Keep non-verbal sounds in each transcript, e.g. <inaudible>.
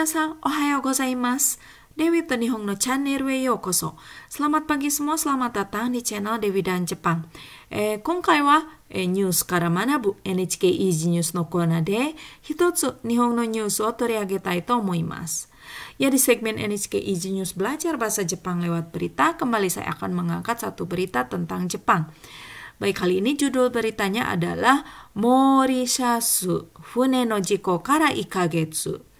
皆さん、おはようございます。Dewi Tenihong no Channel we koso. Selamat pagi semua, selamat datang di channel Dewi dan Jepang. Eh, wa eh, news kara えー、今回は、えー、ニュースから学ぶ NHK Easy News no hitotsu news o Ya di segmen NHK Easy News Belajar Bahasa Jepang lewat berita, kembali saya akan mengangkat satu berita tentang Jepang. Baik, kali ini judul beritanya adalah Morishasu Fune no Jiko Kara Ikagetsu.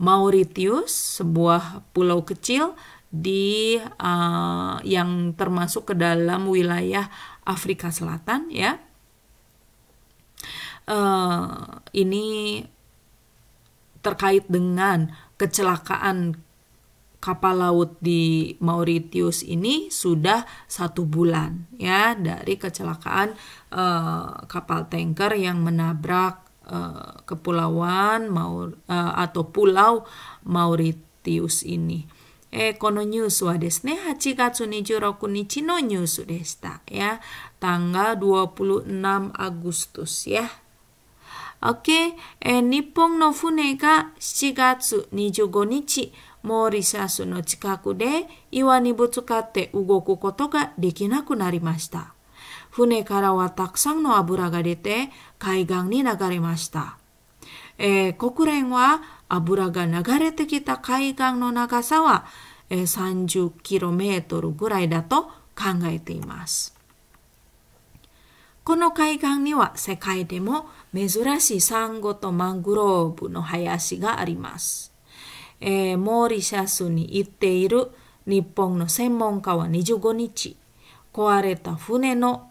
Mauritius, sebuah pulau kecil di uh, yang termasuk ke dalam wilayah Afrika Selatan ya. Uh, ini terkait dengan kecelakaan kapal laut di Mauritius ini sudah satu bulan ya dari kecelakaan uh, kapal tanker yang menabrak Eh, kepulauan Maur, uh, eh, atau pulau Mauritius ini. E kono news wa desu ne hachi gatsu ni roku nichi no news desta ya tanggal 26 Agustus ya. Oke, okay. e Nippon no fune ga shigatsu 7 gatsu 25 nichi Morisasu no chikaku de iwa ni butsukatte ugoku koto ga dekinaku narimashita. 船からはたくさんの油が出て海岸に流れました。えー、国連は油が流れてきた海岸の長さは、え 30km ぐらいだと考えています。この海岸には世界でも珍しいサンゴとマングローブの林があります。えー、モーリシャスに行っている日本の専門家は25日、壊れた船の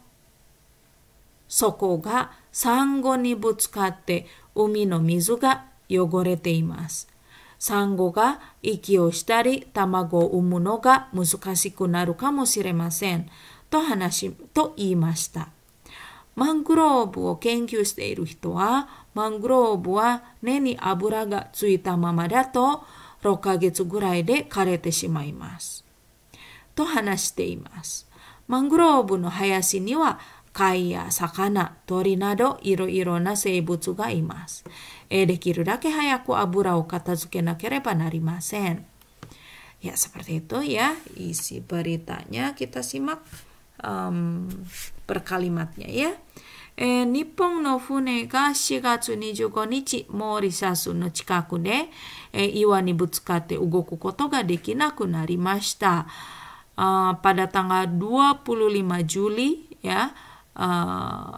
そこがサンゴにぶつかって海の水が汚れています。サンゴが息をしたり卵を産むのが難しくなるかもしれません。と話と言いました。マングローブを研究している人は、マングローブは根に油がついたままだと6ヶ月ぐらいで枯れてしまいます。と話しています。マングローブの林には貝や魚、鳥などいろいろな生物がいます。できるだけ早く油を片付けなければなりません。Ya, seperti itu 4月25日モーリシャスの近くでえー岩にぶつかって動くことができなくなりました uh pada Eh,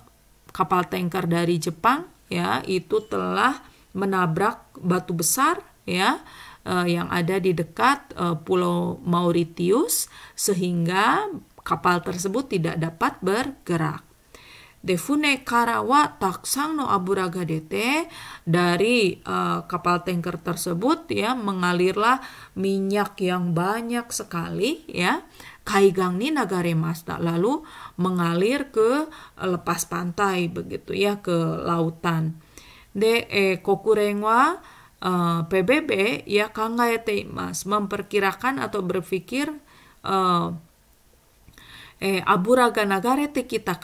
kapal tanker dari Jepang ya itu telah menabrak batu besar ya uh, yang ada di dekat uh, pulau Mauritius sehingga kapal tersebut tidak dapat bergerak. Defune Karawa Taksang no Aburagadete dari uh, kapal tanker tersebut ya mengalirlah minyak yang banyak sekali ya Kaigang ni Nagare Masta lalu mengalir ke eh, lepas pantai begitu ya ke lautan. De eh, kokurengwa uh, eh, PBB ya kangaete mas memperkirakan atau berpikir uh, Eh, kita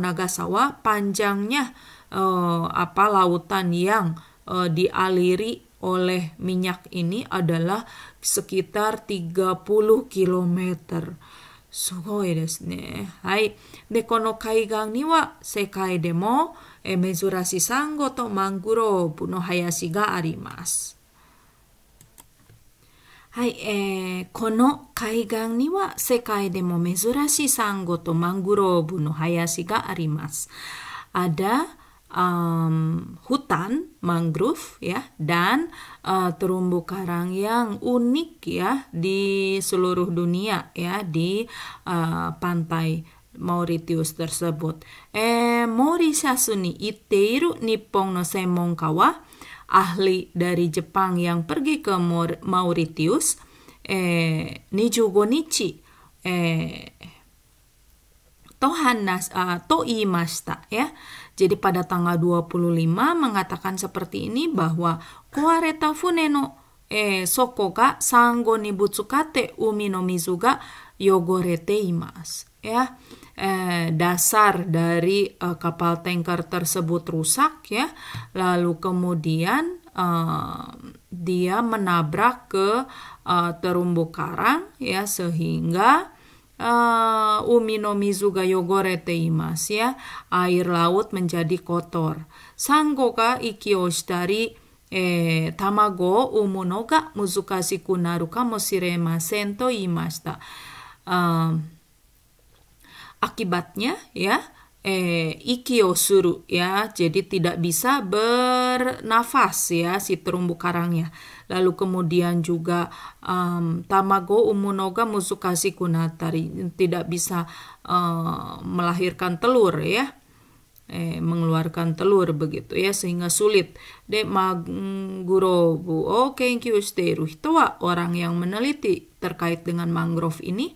nagasawa panjangnya eh, apa lautan yang eh, dialiri oleh minyak ini adalah sekitar 30 km. すごいですね。はい。で、この海岸には世界でも珍しいサンゴとマングローブの林があります。はい、えー、この海岸には世界でも珍しいサンゴとマングローブの林があります。Ada um, hutan mangrove ya dan uh, terumbu karang yang unik ya di seluruh dunia ya di uh, pantai Mauritius tersebut. Eh, Morishasu ni iteiru Nippon no senmonka wa ahli dari Jepang yang pergi ke Mauritius eh, Nijugo Nichi eh, Tohanas, uh, eh, Toi ya. Jadi pada tanggal 25 mengatakan seperti ini bahwa Kuareta Funeno eh, Soko ga Sango Nibutsukate Umi no Mizu ga Yogorete Imas ya eh, dasar dari eh, kapal tanker tersebut rusak ya lalu kemudian eh, dia menabrak ke eh, terumbu karang ya sehingga uh, umi no mizu ga yogorete imas ya air laut menjadi kotor sango ga iki o eh, tamago umonoka umu no ga muzukashiku naru kamosiremasen to imashita uh, akibatnya ya eh ikio suru ya jadi tidak bisa bernafas ya si terumbu karangnya lalu kemudian juga um, tamago umunoga musukasi kunatari tidak bisa um, melahirkan telur ya eh, mengeluarkan telur begitu ya sehingga sulit de mangrobu oke kenkyu shiteru orang yang meneliti terkait dengan mangrove ini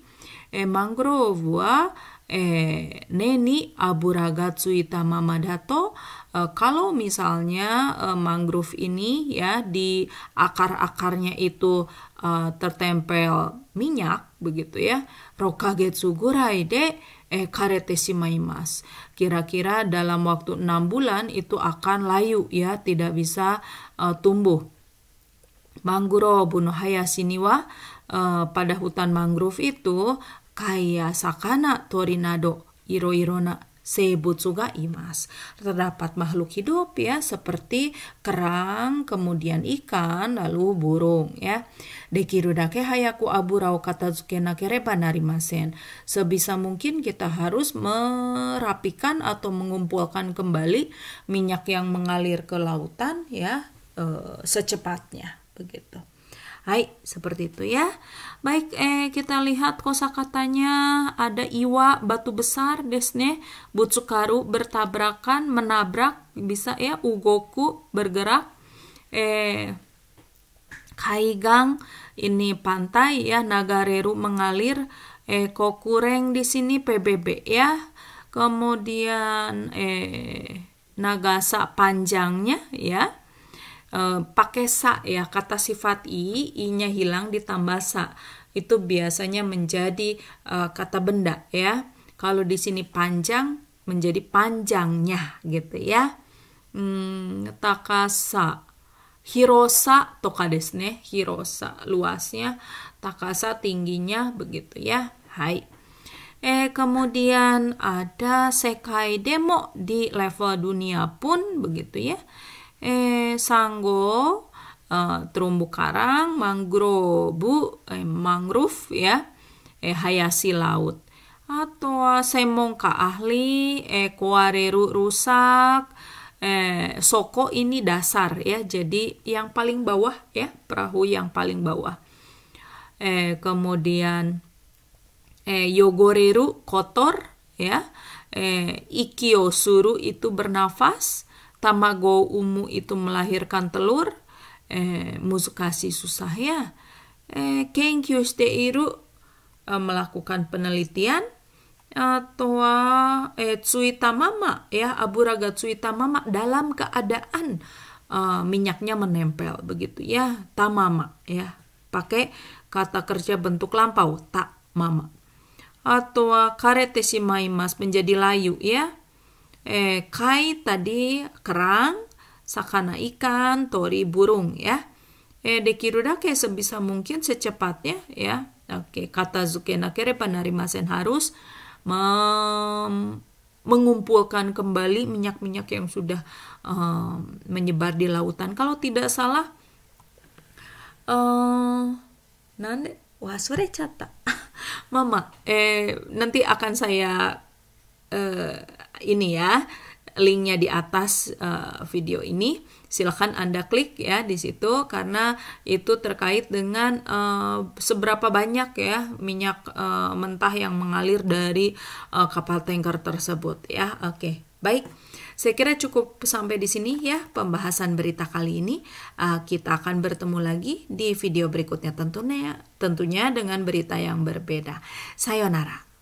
eh mangrove wa Eh, neni aburagatsu ragatsui tamamadato e, eh, kalau misalnya e, mangrove ini ya di akar-akarnya itu e, tertempel minyak begitu ya rokage gurai de e, karete shimaimasu kira-kira dalam waktu 6 bulan itu akan layu ya tidak bisa e, tumbuh mangrove bunuh niwa Uh, pada hutan mangrove itu kaya sakana torinado iro-irona seibutsu ga imas. Terdapat makhluk hidup ya seperti kerang, kemudian ikan, lalu burung ya. Dekiru dake hayaku aburau zukena nakere narimasen. Sebisa mungkin kita harus merapikan atau mengumpulkan kembali minyak yang mengalir ke lautan ya e, secepatnya begitu. Hai, seperti itu ya. Baik, eh, kita lihat kosakatanya ada iwa, batu besar, desne, butsukaru, bertabrakan, menabrak, bisa ya, ugoku, bergerak, eh, kaigang, ini pantai ya, nagareru mengalir, eh, kokureng di sini PBB ya. Kemudian eh, nagasa panjangnya ya Eh, pakai sa ya kata sifat i i-nya hilang ditambah sa itu biasanya menjadi uh, kata benda ya kalau di sini panjang menjadi panjangnya gitu ya hmm, takasa hirosa tokades ne hirosa luasnya takasa tingginya begitu ya hai Eh, kemudian ada sekai demo di level dunia pun begitu ya eh, sanggo eh, terumbu karang, mangrove, eh, mangrove ya, eh, hayasi laut. Atau semongka ahli, eh, kuareru rusak, eh, soko ini dasar ya, jadi yang paling bawah ya, perahu yang paling bawah. Eh, kemudian eh, yogoreru kotor ya, eh, ikio suru itu bernafas, tamago umu itu melahirkan telur, eh, susah ya eh, shite Iru eh, melakukan penelitian, atau eh, mama ya Aburaga mama dalam keadaan eh, minyaknya menempel begitu ya Tamama ya pakai kata kerja bentuk lampau tak mama atau karetesimaimas si menjadi layu ya Eh, kai tadi kerang, sakana ikan, tori burung ya. Eh, dekiru dake sebisa mungkin secepatnya ya. Oke, kata kata Zukenakere penarimasen harus mem mengumpulkan kembali minyak-minyak yang sudah um, menyebar di lautan. Kalau tidak salah, eh, nanti wah sore cata, <laughs> mama, eh nanti akan saya eh, ini ya linknya di atas uh, video ini silahkan anda klik ya di situ karena itu terkait dengan uh, seberapa banyak ya minyak uh, mentah yang mengalir dari uh, kapal tanker tersebut ya oke okay. baik saya kira cukup sampai di sini ya pembahasan berita kali ini uh, kita akan bertemu lagi di video berikutnya tentunya tentunya dengan berita yang berbeda sayonara